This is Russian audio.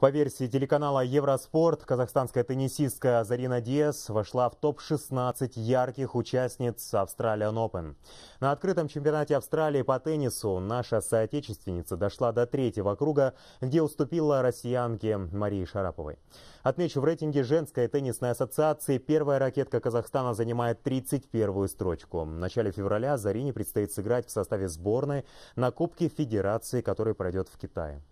По версии телеканала Евроспорт, казахстанская теннисистка Зарина Диас вошла в топ-16 ярких участниц Australian Open. На открытом чемпионате Австралии по теннису наша соотечественница дошла до третьего круга, где уступила россиянке Марии Шараповой. Отмечу, в рейтинге женской теннисной ассоциации первая ракетка Казахстана занимает 31-ю строчку. В начале февраля Зарине предстоит сыграть в составе сборной на Кубке Федерации, который пройдет в Китае.